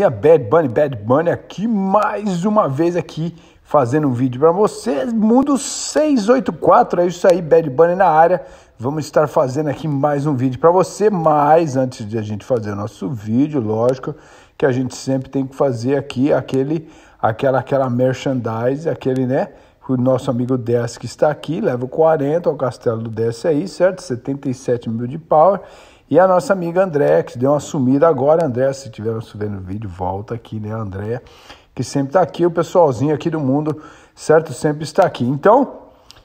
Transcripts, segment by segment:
Bad Bunny, Bad Bunny aqui mais uma vez aqui fazendo um vídeo para vocês, Mundo 684, é isso aí, Bad Bunny na área. Vamos estar fazendo aqui mais um vídeo para você, mas antes de a gente fazer o nosso vídeo, lógico, que a gente sempre tem que fazer aqui aquele aquela aquela merchandise, aquele, né? O nosso amigo Des que está aqui, leva 40 ao castelo do Des aí, certo? 77 mil de power. E a nossa amiga André, que deu uma sumida agora. André, se estiver vendo o vídeo, volta aqui, né, André? Que sempre está aqui, o pessoalzinho aqui do mundo, certo? Sempre está aqui. Então,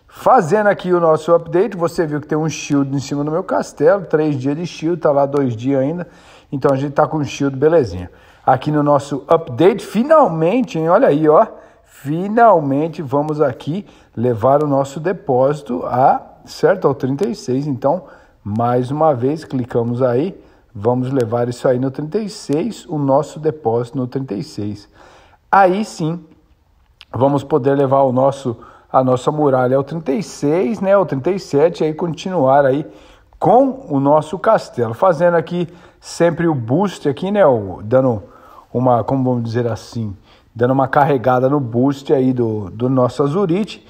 Fazendo aqui o nosso update, você viu que tem um shield em cima do meu castelo, três dias de shield, tá lá dois dias ainda, então a gente está com um shield belezinha. Aqui no nosso update, finalmente, hein, olha aí, ó, finalmente vamos aqui levar o nosso depósito a, certo, ao 36, então mais uma vez, clicamos aí, vamos levar isso aí no 36, o nosso depósito no 36. Aí sim, vamos poder levar o nosso a nossa muralha ao 36, né, ao 37 aí continuar aí com o nosso castelo, fazendo aqui sempre o boost aqui, né, dando uma, como vamos dizer assim, dando uma carregada no boost aí do, do nosso azurite,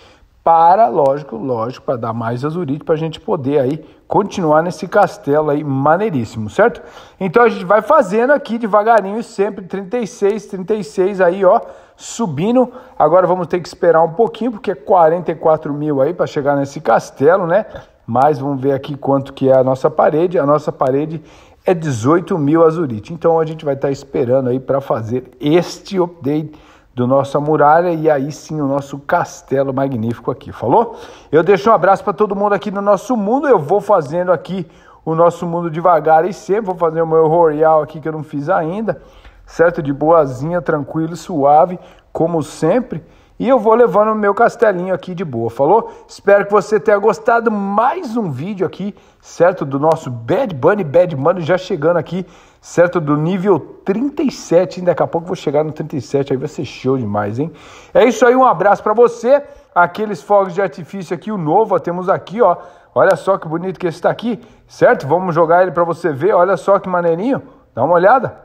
para, lógico, lógico, para dar mais azurite, para a gente poder aí continuar nesse castelo aí maneiríssimo, certo? Então a gente vai fazendo aqui devagarinho sempre, 36, 36 aí, ó, subindo. Agora vamos ter que esperar um pouquinho, porque é 44 mil aí para chegar nesse castelo, né? Mas vamos ver aqui quanto que é a nossa parede. A nossa parede é 18 mil azurite. Então a gente vai estar tá esperando aí para fazer este update do nossa muralha e aí sim o nosso castelo magnífico aqui, falou? Eu deixo um abraço para todo mundo aqui no nosso mundo. Eu vou fazendo aqui o nosso mundo devagar e sempre vou fazer o meu royal aqui que eu não fiz ainda, certo? De boazinha, tranquilo, suave, como sempre. E eu vou levando o meu castelinho aqui de boa, falou? Espero que você tenha gostado. Mais um vídeo aqui, certo? Do nosso Bad Bunny, Bad Mano já chegando aqui, certo? Do nível 37. Daqui a pouco vou chegar no 37, aí vai ser show demais, hein? É isso aí, um abraço para você. Aqueles fogos de artifício aqui, o novo, ó, temos aqui, ó. Olha só que bonito que esse tá aqui, certo? Vamos jogar ele para você ver. Olha só que maneirinho. Dá uma olhada.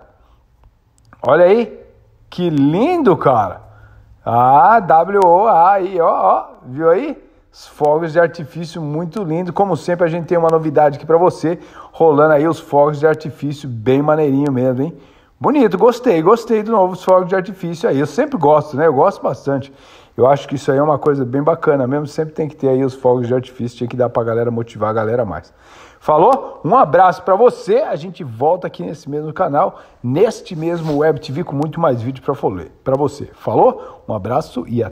Olha aí. Que lindo, cara. Ah, woa! aí, ó, ó, viu aí? Os fogos de artifício muito lindo. Como sempre, a gente tem uma novidade aqui para você, rolando aí os fogos de artifício bem maneirinho mesmo, hein? Bonito, gostei, gostei do novo fogos de artifício aí. Eu sempre gosto, né? Eu gosto bastante. Eu acho que isso aí é uma coisa bem bacana mesmo. Sempre tem que ter aí os fogos de artifício, tinha que dar pra galera motivar a galera mais. Falou? Um abraço para você. A gente volta aqui nesse mesmo canal, neste mesmo Web TV com muito mais vídeo para você. Falou? Um abraço e até